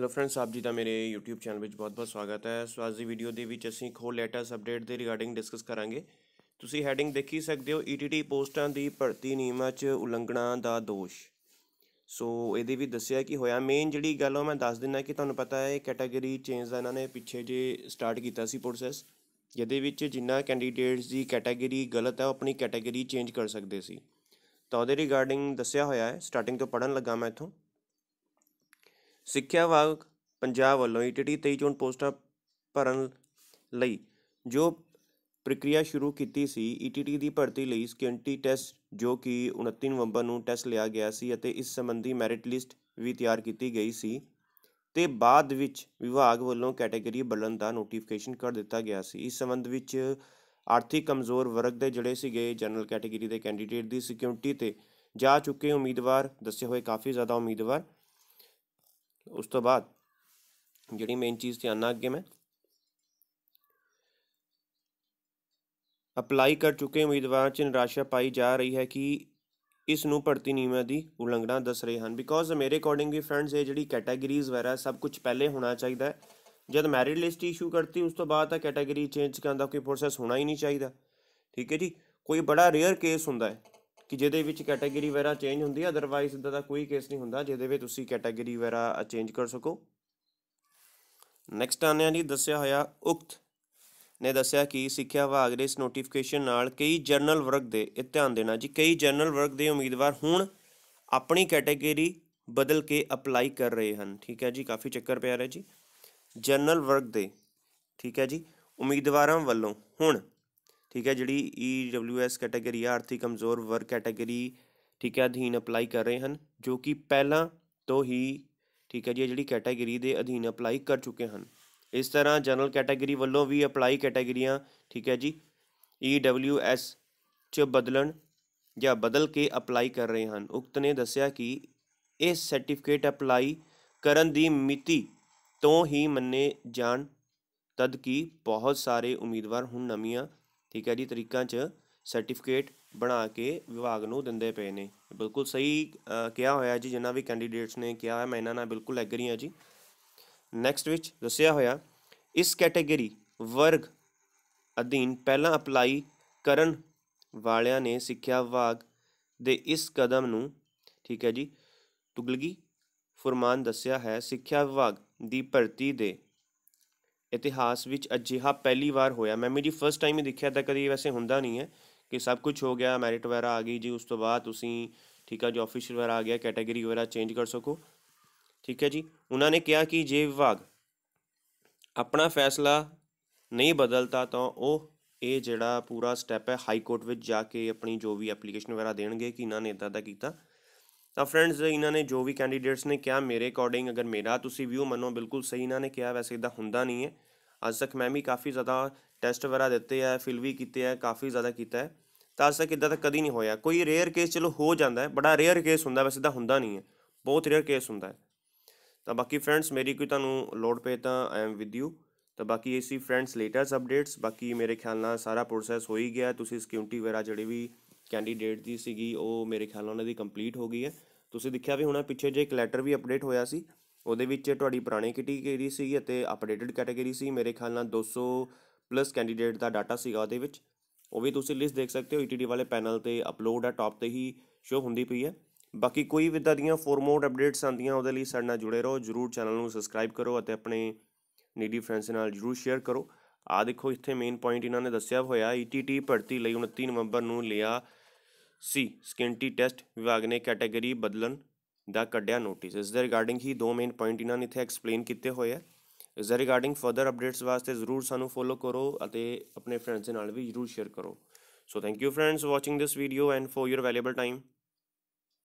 hello friends ਆਪ ਜੀ ਦਾ ਮੇਰੇ YouTube ਚੈਨਲ ਵਿੱਚ ਬਹੁਤ-ਬਹੁਤ ਸਵਾਗਤ ਹੈ ਸੋ ਅੱਜ ਦੀ ਵੀਡੀਓ ਦੇ ਵਿੱਚ ਅਸੀਂ ਖੋ ਲੇਟੈਸਟ ਅਪਡੇਟ ਦੇ ਰਿਗਾਰਡਿੰਗ ਡਿਸਕਸ ਕਰਾਂਗੇ ਤੁਸੀਂ ਹੈਡਿੰਗ ਦੇਖ ਹੀ ਸਕਦੇ ਹੋ ETT ਪੋਸਟਾਂ ਦੀ ਭਰਤੀ ਨਿਯਮਾਂ 'ਚ ਉਲੰਘਣਾ ਦਾ ਦੋਸ਼ ਸੋ ਇਹਦੇ ਵੀ ਦੱਸਿਆ ਕਿ ਹੋਇਆ ਮੇਨ ਜਿਹੜੀ ਗੱਲ ਉਹ ਮੈਂ ਦੱਸ ਦਿੰਦਾ ਕਿ ਤੁਹਾਨੂੰ ਪਤਾ ਹੈ ਕੈਟਾਗਰੀ ਚੇਂਜ ਦਾ ਇਹਨਾਂ ਨੇ ਪਿੱਛੇ ਜੇ ਸਟਾਰਟ ਕੀਤਾ ਸੀ ਪ੍ਰੋਸੈਸ ਜਿਹਦੇ ਵਿੱਚ ਜਿੰਨਾ ਕੈਂਡੀਡੇਟਸ ਦੀ ਕੈਟਾਗਰੀ ਗਲਤ ਹੈ ਉਹ ਆਪਣੀ ਕੈਟਾਗਰੀ ਚੇਂਜ ਕਰ ਸਕਦੇ ਸੀ ਤਾਂ ਉਹਦੇ ਰਿਗਾਰਡਿੰਗ ਦੱਸਿਆ ਹੋਇਆ ਹੈ ਸਟਾਰਟਿੰਗ ਤੋਂ ਪੜਨ ਲੱਗਾ ਮੈਂ ਇਥੋਂ ਸਿੱਖਿਆ ਵਿਭਾਗ ਪੰਜਾਬ ਵੱਲੋਂ ETT 23 ਚੋਣ ਪੋਸਟਾਂ ਭਰਨ ਲਈ ਜੋ ਪ੍ਰਕਿਰਿਆ ਸ਼ੁਰੂ ਕੀਤੀ ਸੀ ETT ਦੀ ਭਰਤੀ ਲਈ ਸਕਿੰਟੀ ਟੈਸਟ ਜੋ ਕਿ 29 ਨਵੰਬਰ ਨੂੰ ਟੈਸਟ ਲਿਆ ਗਿਆ ਸੀ ਅਤੇ ਇਸ ਸੰਬੰਧੀ ਮੈਰਿਟ ਲਿਸਟ ਵੀ ਤਿਆਰ ਕੀਤੀ ਗਈ ਸੀ ਤੇ ਬਾਅਦ ਵਿੱਚ ਵਿਭਾਗ ਵੱਲੋਂ ਕੈਟਾਗਰੀ ਬਦਲਣ ਦਾ ਨੋਟੀਫਿਕੇਸ਼ਨ ਕਰ ਦਿੱਤਾ ਗਿਆ ਸੀ ਇਸ ਸੰਬੰਧ ਵਿੱਚ ਆਰਥਿਕ ਕਮਜ਼ੋਰ ਵਰਗ ਦੇ ਜਿਹੜੇ ਸੀਗੇ ਜਨਰਲ ਕੈਟਾਗਰੀ ਦੇ ਕੈਂਡੀਡੇਟ ਦੀ ਸਿਕਿਉਰਿਟੀ ਤੇ ਜਾ ਚੁੱਕੇ ਉਮੀਦਵਾਰ ਦੱਸੇ ਹੋਏ ਕਾਫੀ ਜ਼ਿਆਦਾ ਉਮੀਦਵਾਰ ਉਸ ਤੋਂ ਬਾਅਦ ਜਿਹੜੀ ਮੇਨ ਚੀਜ਼ ਧਿਆਨ ਨਾਲ ਅੱਗੇ ਮੈਂ ਅਪਲਾਈ ਕਰ ਚੁੱਕੇ ਉਮੀਦਵਾਰਾਂ 'ਚ ਨਿਰਾਸ਼ਾ ਪਾਈ ਜਾ ਰਹੀ ਹੈ ਕਿ ਇਸ ਨੂੰ ਭਰਤੀ ਨਿਯਮਾਂ ਦੀ ਉਲੰਘਣਾ ਦੱਸ ਰਹੇ ਹਨ ਬਿਕੋਜ਼ ਮੇਰੇ ਅਕੋਰਡਿੰਗ ਵੀ ਫਰੈਂਡਸ ਇਹ ਜਿਹੜੀ ਕੈਟਾਗਰੀਜ਼ ਵਗੈਰਾ ਸਭ ਕੁਝ ਪਹਿਲੇ ਹੋਣਾ ਚਾਹੀਦਾ ਜਦ ਮੈਰਿਟ ਲਿਸਟ ਇਸ਼ੂ ਕਰਤੀ ਉਸ ਤੋਂ ਬਾਅਦ ਤਾਂ ਕੈਟਾਗਰੀ ਚੇਂਜ ਕਰਨ ਦਾ ਕੋਈ ਪ੍ਰੋਸੈਸ ਹੋਣਾ ਹੀ ਨਹੀਂ ਚਾਹੀਦਾ ਠੀਕ ਹੈ ਜੀ ਕੋਈ ਬੜਾ ਰੇਅਰ ਕੇਸ ਹੁੰਦਾ ਹੈ ਕਿ ਜਿਹਦੇ ਵਿੱਚ ਕੈਟਾਗਰੀ ਵਗੈਰਾ ਚੇਂਜ ਹੁੰਦੀ ਹੈ ਅਦਰਵਾਈਜ਼ ਇਦਾਂ ਦਾ ਕੋਈ ਕੇਸ ਨਹੀਂ ਹੁੰਦਾ ਜਿਹਦੇ ਵਿੱਚ ਤੁਸੀਂ ਕੈਟਾਗਰੀ ਵਗੈਰਾ ਚੇਂਜ ਕਰ ਸਕੋ ਨੈਕਸਟ ਆਨੇ ਆ ਜੀ ਦੱਸਿਆ ਹੋਇਆ ਉਕਤ ਨੇ ਦੱਸਿਆ ਕਿ ਸਿੱਖਿਆ ਵਿਭਾਗ ਦੇ ਇਸ ਨੋਟੀਫਿਕੇਸ਼ਨ ਨਾਲ ਕਈ ਜਨਰਲ ਵਰਗ ਦੇ ਇਹ ਧਿਆਨ ਦੇਣਾ ਜੀ ਕਈ ਜਨਰਲ ਵਰਗ ਦੇ ਉਮੀਦਵਾਰ ਹੁਣ ਆਪਣੀ ਕੈਟਾਗਰੀ ਬਦਲ ਕੇ ਅਪਲਾਈ ਕਰ ਰਹੇ ਹਨ ਠੀਕ ਹੈ ਜੀ ਕਾਫੀ ਚੱਕਰ ਪਿਆ ਰਿਹਾ ਜੀ ਜਨਰਲ ਵਰਗ ਦੇ ਠੀਕ ਹੈ ਜੀ ਉਮੀਦਵਾਰਾਂ ਵੱਲੋਂ ਹੁਣ ਠੀਕ ਹੈ ਜਿਹੜੀ ਈਡਬਲਯੂਐਸ e ਕੈਟਾਗਰੀ ਆ ਆਰਥਿਕ ਕਮਜ਼ੋਰ ਵਰਗ ਕੈਟਾਗਰੀ ਠੀਕ ਹੈ ਅਧੀਨ ਅਪਲਾਈ ਕਰ ਰਹੇ ਹਨ ਜੋ ਕਿ ਪਹਿਲਾਂ ਤੋਂ ਹੀ ਠੀਕ ਹੈ ਜੀ ਜਿਹੜੀ ਕੈਟਾਗਰੀ ਦੇ ਅਧੀਨ ਅਪਲਾਈ ਕਰ ਚੁੱਕੇ ਹਨ ਇਸ ਤਰ੍ਹਾਂ ਜਨਰਲ ਕੈਟਾਗਰੀ ਵੱਲੋਂ ਵੀ ਅਪਲਾਈ ਕੈਟਾਗਰੀਆਂ ਠੀਕ ਹੈ ਜੀ ਈਡਬਲਯੂਐਸ e ਚ ਬਦਲਣ ਜਾਂ ਬਦਲ ਕੇ ਅਪਲਾਈ ਕਰ ਰਹੇ ਹਨ ਉਕਤ ਨੇ ਦੱਸਿਆ ਕਿ ਇਹ ਸਰਟੀਫਿਕੇਟ ਅਪਲਾਈ ਕਰਨ ਦੀ ਮਿਤੀ ਤੋਂ ਹੀ ਮੰਨੇ ਜਾਣ ਤਦ ਕਿ ਬਹੁਤ ਸਾਰੇ ਉਮੀਦਵਾਰ ਹੁਣ ਨਵੀਆਂ ਠੀਕ ਹੈ ਜੀ ਤਰੀਕਾਂ 'ਚ ਸਰਟੀਫਿਕੇਟ ਬਣਾ ਕੇ ਵਿਭਾਗ ਨੂੰ ਦਿੰਦੇ ਪਏ ਨੇ ਬਿਲਕੁਲ ਸਹੀ ਕਿਹਾ ਹੋਇਆ ਜੀ ਜਿਨ੍ਹਾਂ ਵੀ ਕੈਂਡੀਡੇਟਸ ਨੇ ਕਿਹਾ ਹੈ ਮੈਂ ਇਹਨਾਂ ਨਾਲ ਬਿਲਕੁਲ ਐਗਰੀ ਹਾਂ ਜੀ ਨੈਕਸਟ ਵਿੱਚ ਦੱਸਿਆ ਹੋਇਆ ਇਸ ਕੈਟਾਗਰੀ ਵਰਗ ਅਧੀਨ ਪਹਿਲਾਂ ਅਪਲਾਈ ਕਰਨ ਵਾਲਿਆਂ ਨੇ ਸਿੱਖਿਆ ਵਿਭਾਗ ਦੇ ਇਸ ਕਦਮ ਨੂੰ ਠੀਕ ਹੈ ਜੀ ਤੁਗਲਗੀ ਫਰਮਾਨ ਦੱਸਿਆ ਹੈ ਸਿੱਖਿਆ ਵਿਭਾਗ ਦੀ ਭਰਤੀ ਦੇ ਇਤਿਹਾਸ ਵਿੱਚ ਅਜਿਹਾ ਪਹਿਲੀ ਵਾਰ ਹੋਇਆ ਮੈਂ ਮੇਰੀ ਫਸਟ ਟਾਈਮ ਹੀ ਦੇਖਿਆ ਤਾਂ ਕਦੀ ਵੈਸੇ ਹੁੰਦਾ ਨਹੀਂ ਹੈ ਕਿ ਸਭ ਕੁਝ ਹੋ ਗਿਆ ਮੈਰਿਟ ਵਗੈਰਾ ਆ ਗਈ ਜੀ ਉਸ ਤੋਂ ਬਾਅਦ ਤੁਸੀਂ ਠੀਕ ਹੈ ਜੋ ਅਫੀਸ਼ੀਅਲ ਵਗੈਰਾ ਆ ਗਿਆ ਕੈਟਾਗਰੀ ਵਗੈਰਾ ਚੇਂਜ ਕਰ ਸਕੋ ਠੀਕ ਹੈ ਜੀ ਉਹਨਾਂ ਨੇ ਕਿਹਾ ਕਿ ਜੇ ਵਿਭਾਗ ਆਪਣਾ ਫੈਸਲਾ ਨਹੀਂ ਬਦਲਤਾ ਤਾਂ ਉਹ ਇਹ ਜਿਹੜਾ ਪੂਰਾ ਸਟੈਪ ਹੈ ਹਾਈ ਕੋਰਟ ਵਿੱਚ ਜਾ ਕੇ ਆਪਣੀ ਜੋ ਵੀ ਐਪਲੀਕੇਸ਼ਨ ਵਗੈਰਾ ਦੇਣਗੇ ਕਿ ਇਹਨਾਂ ਨੇ ਇਦਾਂ ਦਾ ਕੀਤਾ ਤਾਂ ਫਰੈਂਡਸ ਇਹਨਾਂ ਨੇ ਜੋ ਵੀ ਕੈਂਡੀਡੇਟਸ ਨੇ ਕਿਹਾ ਮੇਰੇ ਅਕੋਰਡਿੰਗ ਅਗਰ ਮੇਰਾ ਤੁਸੀਂ ਵਿਊ ਮੰਨੋ ਬਿਲਕੁਲ ਸਹੀ ਇਹਨਾਂ ਨੇ ਕਿਹਾ ਵੈਸੇ ਇਦਾਂ ਹੁੰਦਾ ਨਹੀਂ ਹੈ ਅੱਜ ਤੱਕ ਮੈਂ ਵੀ ਕਾਫੀ ਜ਼ਿਆਦਾ ਟੈਸਟ ਵਗੈਰਾ ਦਿੱਤੇ ਆ ਫਿਲ ਵੀ ਕੀਤੇ ਆ ਕਾਫੀ ਜ਼ਿਆਦਾ ਕੀਤਾ ਹੈ ਤਾਂ ਅੱਜ ਤੱਕ ਇਦਾਂ ਤਾਂ ਕਦੀ ਨਹੀਂ ਹੋਇਆ ਕੋਈ ਰੇਅਰ ਕੇਸ ਚਲੋ ਹੋ ਜਾਂਦਾ ਹੈ ਬੜਾ ਰੇਅਰ ਕੇਸ ਹੁੰਦਾ ਵੈਸੇ ਇਦਾਂ ਹੁੰਦਾ ਨਹੀਂ ਹੈ ਬਹੁਤ ਰੇਅਰ ਕੇਸ ਹੁੰਦਾ ਹੈ ਤਾਂ ਬਾਕੀ ਫਰੈਂਡਸ ਮੇਰੀ ਕੋਈ ਤੁਹਾਨੂੰ ਲੋਡ ਪੇ ਤਾਂ ਆਈ ਐਮ ਵਿਦ ਯੂ ਤਾਂ ਬਾਕੀ ਇਹ ਸੀ ਫਰੈਂਡਸ ਲੇਟੈਸਟ ਅਪਡੇਟਸ ਬਾਕੀ ਮੇਰੇ ਖਿਆਲ ਨਾਲ ਸਾਰਾ ਪ੍ਰੋਸੈਸ ਹੋ ਹੀ ਗਿਆ ਤੁਸੀਂ ਸਿਕਿਉਰਿਟੀ ਵਗੈਰਾ ਜਿਹੜੇ ਵੀ ਕੈਂਡੀਡੇਟ ਦੀ ਸੀਗੀ ਉਹ ਮੇਰੇ ਖਿਆਲ ਨਾਲ ਉਹਨਾਂ ਦੀ ਕੰਪਲੀਟ ਹੋ ਗਈ ਹੈ ਤੁਸੀਂ ਦੇਖਿਆ ਵੀ ਹੁਣਾ ਪਿੱਛੇ ਜੇ ਇੱਕ ਲੈਟਰ ਵੀ ਅਪਡੇਟ ਹੋਇਆ ਸੀ ਉਹਦੇ ਵਿੱਚ ਤੁਹਾਡੀ ਪੁਰਾਣੀ ਕੈਟੇਗਰੀ ਸੀ ਅਤੇ ਅਪਡੇਟਡ ਕੈਟੇਗਰੀ ਸੀ ਮੇਰੇ ਖਿਆਲ ਨਾਲ 200 ਪਲੱਸ ਕੈਂਡੀਡੇਟ ਦਾ ਡਾਟਾ ਸੀਗਾ ਉਹਦੇ ਵਿੱਚ ਉਹ ਵੀ ਤੁਸੀਂ ਲਿਸਟ ਦੇਖ ਸਕਦੇ ਹੋ ਈਟੀਡੀ e ਵਾਲੇ ਪੈਨਲ ਤੇ ਅਪਲੋਡ ਆ ਟਾਪ ਤੇ ਹੀ ਸ਼ੋ ਹੁੰਦੀ ਪਈ ਹੈ ਬਾਕੀ ਕੋਈ ਵੀ ਇਦਾਂ ਦੀਆਂ ਫੋਰਮੋਡ ਅਪਡੇਟਸ ਆਂਦੀਆਂ ਉਹਦੇ ਲਈ ਸਾਡੇ ਨਾਲ ਜੁੜੇ ਰਹੋ ਜਰੂਰ ਚੈਨਲ ਨੂੰ ਸਬਸਕ੍ਰਾਈਬ ਕਰੋ ਅਤੇ ਆਪਣੇ ਨੀਡੀ ਫਰੈਂਡਸ ਨਾਲ ਜਰੂਰ ਸ਼ੇਅਰ ਕਰੋ ਆ ਦੇਖੋ ਇੱਥੇ ਮੇਨ ਪੁਆਇੰਟ ਇਹਨਾਂ ਨੇ ਦੱਸਿਆ ਹੋਇਆ ਈਟੀਟੀ e ਭਰਤੀ ਲਈ 29 ਨਵੰਬਰ ਨੂੰ ਲਿਆ ਸੀ ਸਕਿੰਟੀ ਟੈਸਟ ਵਿਭਾਗ ਨੇ ਕੈਟਾਗਰੀ ਬਦਲਣ ਦਾ ਕੱਢਿਆ ਨੋਟਿਸ ਇਸ ਦੇ ਰਿਗਾਰਡਿੰਗ ਹੀ ਦੋ ਮੇਨ ਪੁਆਇੰਟ ਇਹਨਾਂ ਨੇ ਇੱਥੇ ਐਕਸਪਲੇਨ ਕੀਤੇ ਹੋਏ ਆ ਇਸ ਦੇ ਰਿਗਾਰਡਿੰਗ ਫਰਦਰ ਅਪਡੇਟਸ ਵਾਸਤੇ ਜ਼ਰੂਰ ਸਾਨੂੰ ਫੋਲੋ ਕਰੋ ਅਤੇ ਆਪਣੇ ਫਰੈਂਡਸ ਨਾਲ ਵੀ ਜ਼ਰੂਰ ਸ਼ੇਅਰ ਕਰੋ so thank you friends watching this video and for your valuable time